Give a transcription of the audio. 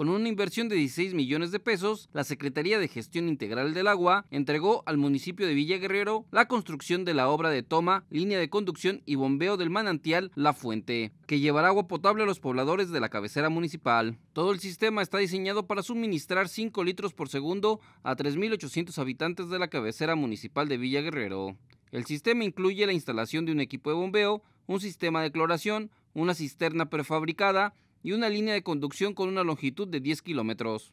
Con una inversión de 16 millones de pesos, la Secretaría de Gestión Integral del Agua entregó al municipio de Villa Guerrero la construcción de la obra de toma, línea de conducción y bombeo del manantial La Fuente, que llevará agua potable a los pobladores de la cabecera municipal. Todo el sistema está diseñado para suministrar 5 litros por segundo a 3.800 habitantes de la cabecera municipal de Villa Guerrero. El sistema incluye la instalación de un equipo de bombeo, un sistema de cloración, una cisterna prefabricada, y una línea de conducción con una longitud de 10 kilómetros.